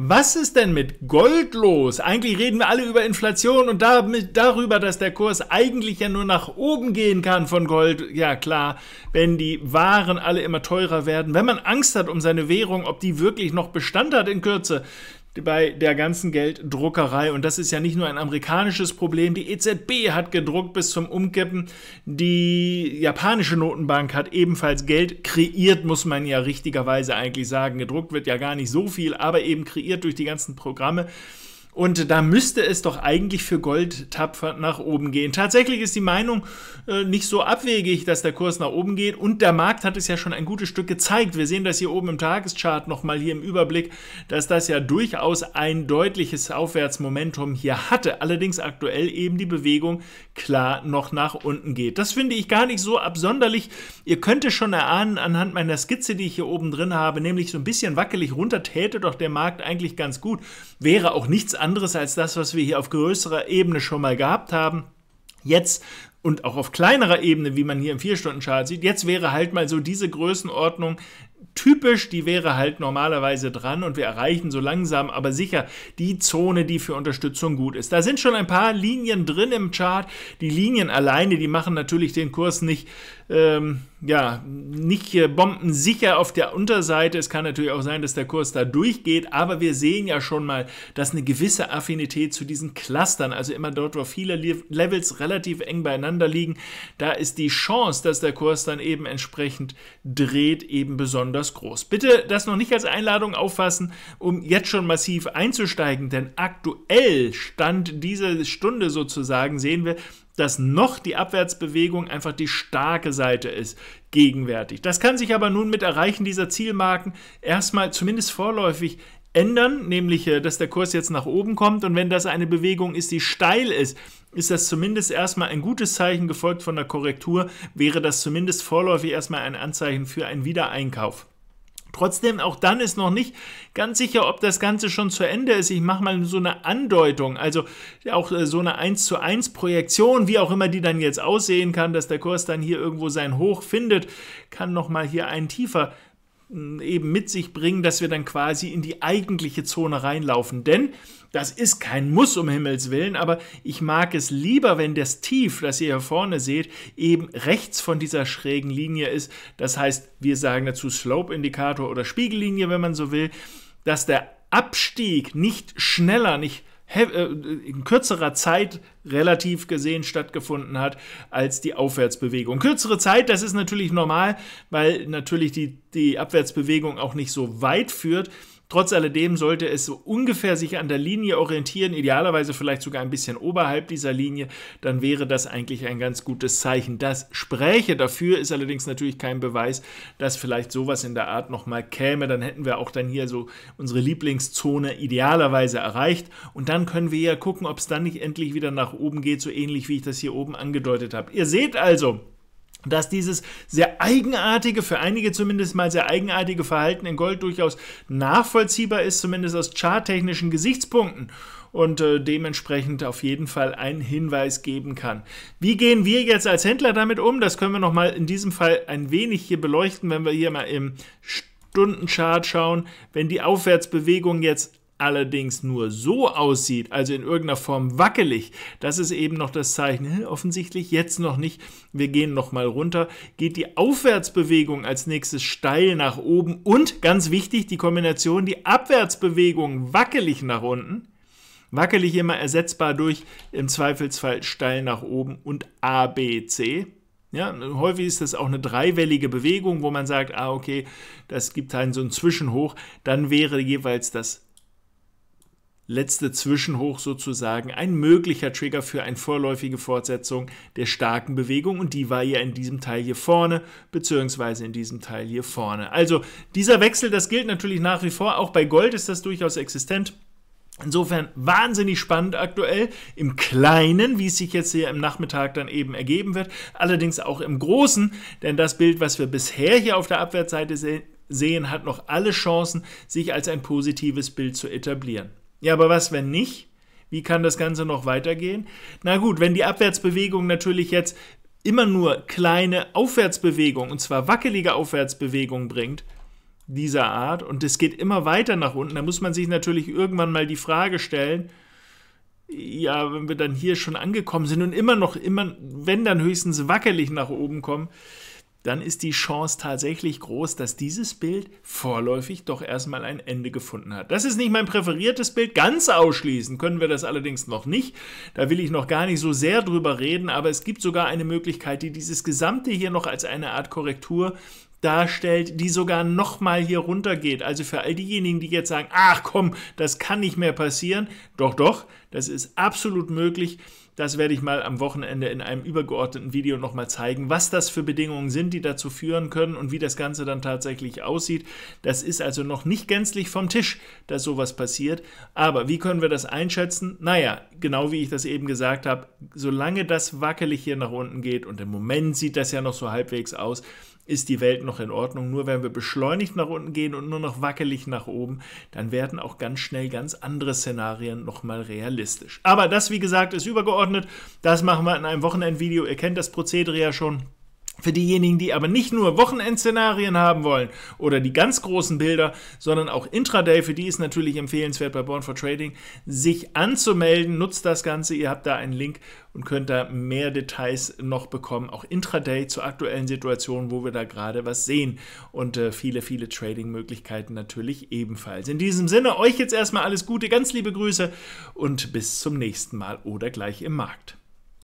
Was ist denn mit Gold los? Eigentlich reden wir alle über Inflation und damit, darüber, dass der Kurs eigentlich ja nur nach oben gehen kann von Gold. Ja klar, wenn die Waren alle immer teurer werden, wenn man Angst hat um seine Währung, ob die wirklich noch Bestand hat in Kürze, bei der ganzen Gelddruckerei. Und das ist ja nicht nur ein amerikanisches Problem. Die EZB hat gedruckt bis zum Umkippen. Die japanische Notenbank hat ebenfalls Geld kreiert, muss man ja richtigerweise eigentlich sagen. Gedruckt wird ja gar nicht so viel, aber eben kreiert durch die ganzen Programme. Und da müsste es doch eigentlich für Gold tapfer nach oben gehen. Tatsächlich ist die Meinung äh, nicht so abwegig, dass der Kurs nach oben geht. Und der Markt hat es ja schon ein gutes Stück gezeigt. Wir sehen das hier oben im Tageschart nochmal hier im Überblick, dass das ja durchaus ein deutliches Aufwärtsmomentum hier hatte. Allerdings aktuell eben die Bewegung klar noch nach unten geht. Das finde ich gar nicht so absonderlich. Ihr könnt es schon erahnen anhand meiner Skizze, die ich hier oben drin habe, nämlich so ein bisschen wackelig runter täte doch der Markt eigentlich ganz gut. Wäre auch nichts anderes anderes als das, was wir hier auf größerer Ebene schon mal gehabt haben. Jetzt und auch auf kleinerer Ebene, wie man hier im 4-Stunden-Chart sieht, jetzt wäre halt mal so diese Größenordnung typisch, die wäre halt normalerweise dran und wir erreichen so langsam, aber sicher die Zone, die für Unterstützung gut ist. Da sind schon ein paar Linien drin im Chart. Die Linien alleine, die machen natürlich den Kurs nicht ähm, ja, nicht bombensicher auf der Unterseite. Es kann natürlich auch sein, dass der Kurs da durchgeht, aber wir sehen ja schon mal, dass eine gewisse Affinität zu diesen Clustern, also immer dort, wo viele Levels relativ eng beieinander liegen, da ist die Chance, dass der Kurs dann eben entsprechend dreht, eben besonders groß. Bitte das noch nicht als Einladung auffassen, um jetzt schon massiv einzusteigen, denn aktuell Stand dieser Stunde sozusagen sehen wir, dass noch die Abwärtsbewegung einfach die starke Seite ist gegenwärtig. Das kann sich aber nun mit Erreichen dieser Zielmarken erstmal zumindest vorläufig ändern, nämlich äh, dass der Kurs jetzt nach oben kommt und wenn das eine Bewegung ist, die steil ist, ist das zumindest erstmal ein gutes Zeichen, gefolgt von der Korrektur, wäre das zumindest vorläufig erstmal ein Anzeichen für einen Wiedereinkauf. Trotzdem, auch dann ist noch nicht ganz sicher, ob das Ganze schon zu Ende ist. Ich mache mal so eine Andeutung, also auch äh, so eine 1 zu 1 Projektion, wie auch immer die dann jetzt aussehen kann, dass der Kurs dann hier irgendwo sein Hoch findet, kann nochmal hier ein tiefer eben mit sich bringen, dass wir dann quasi in die eigentliche Zone reinlaufen. Denn das ist kein Muss um Himmels willen, aber ich mag es lieber, wenn das Tief, das ihr hier vorne seht, eben rechts von dieser schrägen Linie ist. Das heißt, wir sagen dazu Slope-Indikator oder Spiegellinie, wenn man so will, dass der Abstieg nicht schneller, nicht äh, in kürzerer Zeit relativ gesehen stattgefunden hat als die Aufwärtsbewegung. Kürzere Zeit, das ist natürlich normal, weil natürlich die, die Abwärtsbewegung auch nicht so weit führt, Trotz alledem sollte es so ungefähr sich an der Linie orientieren, idealerweise vielleicht sogar ein bisschen oberhalb dieser Linie, dann wäre das eigentlich ein ganz gutes Zeichen. Das spräche dafür, ist allerdings natürlich kein Beweis, dass vielleicht sowas in der Art nochmal käme. Dann hätten wir auch dann hier so unsere Lieblingszone idealerweise erreicht und dann können wir ja gucken, ob es dann nicht endlich wieder nach oben geht, so ähnlich wie ich das hier oben angedeutet habe. Ihr seht also, dass dieses sehr eigenartige, für einige zumindest mal sehr eigenartige Verhalten in Gold durchaus nachvollziehbar ist, zumindest aus charttechnischen Gesichtspunkten und äh, dementsprechend auf jeden Fall einen Hinweis geben kann. Wie gehen wir jetzt als Händler damit um? Das können wir nochmal in diesem Fall ein wenig hier beleuchten, wenn wir hier mal im Stundenchart schauen. Wenn die Aufwärtsbewegung jetzt allerdings nur so aussieht, also in irgendeiner Form wackelig, das ist eben noch das Zeichen, offensichtlich jetzt noch nicht, wir gehen nochmal runter, geht die Aufwärtsbewegung als nächstes steil nach oben und ganz wichtig die Kombination, die Abwärtsbewegung wackelig nach unten, wackelig immer ersetzbar durch im Zweifelsfall steil nach oben und ABC. Ja, häufig ist das auch eine dreiwellige Bewegung, wo man sagt, ah, okay, das gibt einen so ein Zwischenhoch, dann wäre jeweils das letzte Zwischenhoch sozusagen ein möglicher Trigger für eine vorläufige Fortsetzung der starken Bewegung und die war ja in diesem Teil hier vorne, beziehungsweise in diesem Teil hier vorne. Also dieser Wechsel, das gilt natürlich nach wie vor, auch bei Gold ist das durchaus existent. Insofern wahnsinnig spannend aktuell im Kleinen, wie es sich jetzt hier im Nachmittag dann eben ergeben wird, allerdings auch im Großen, denn das Bild, was wir bisher hier auf der Abwärtsseite sehen, hat noch alle Chancen, sich als ein positives Bild zu etablieren. Ja, aber was, wenn nicht? Wie kann das Ganze noch weitergehen? Na gut, wenn die Abwärtsbewegung natürlich jetzt immer nur kleine Aufwärtsbewegungen, und zwar wackelige Aufwärtsbewegungen bringt, dieser Art, und es geht immer weiter nach unten, dann muss man sich natürlich irgendwann mal die Frage stellen, ja, wenn wir dann hier schon angekommen sind und immer noch, immer, wenn dann höchstens wackelig nach oben kommen, dann ist die Chance tatsächlich groß, dass dieses Bild vorläufig doch erstmal ein Ende gefunden hat. Das ist nicht mein präferiertes Bild, ganz ausschließen können wir das allerdings noch nicht. Da will ich noch gar nicht so sehr drüber reden, aber es gibt sogar eine Möglichkeit, die dieses Gesamte hier noch als eine Art Korrektur darstellt, die sogar nochmal hier runter geht. Also für all diejenigen, die jetzt sagen, ach komm, das kann nicht mehr passieren. Doch, doch, das ist absolut möglich. Das werde ich mal am Wochenende in einem übergeordneten Video nochmal zeigen, was das für Bedingungen sind, die dazu führen können und wie das Ganze dann tatsächlich aussieht. Das ist also noch nicht gänzlich vom Tisch, dass sowas passiert. Aber wie können wir das einschätzen? Naja, genau wie ich das eben gesagt habe, solange das wackelig hier nach unten geht und im Moment sieht das ja noch so halbwegs aus, ist die Welt noch in Ordnung. Nur wenn wir beschleunigt nach unten gehen und nur noch wackelig nach oben, dann werden auch ganz schnell ganz andere Szenarien nochmal realistisch. Aber das, wie gesagt, ist übergeordnet. Das machen wir in einem Wochenendvideo. Ihr kennt das Prozedere ja schon. Für diejenigen, die aber nicht nur Wochenendszenarien haben wollen oder die ganz großen Bilder, sondern auch Intraday, für die ist natürlich empfehlenswert bei Born for Trading, sich anzumelden. Nutzt das Ganze, ihr habt da einen Link und könnt da mehr Details noch bekommen, auch Intraday zur aktuellen Situation, wo wir da gerade was sehen und äh, viele, viele Trading-Möglichkeiten natürlich ebenfalls. In diesem Sinne, euch jetzt erstmal alles Gute, ganz liebe Grüße und bis zum nächsten Mal oder gleich im Markt.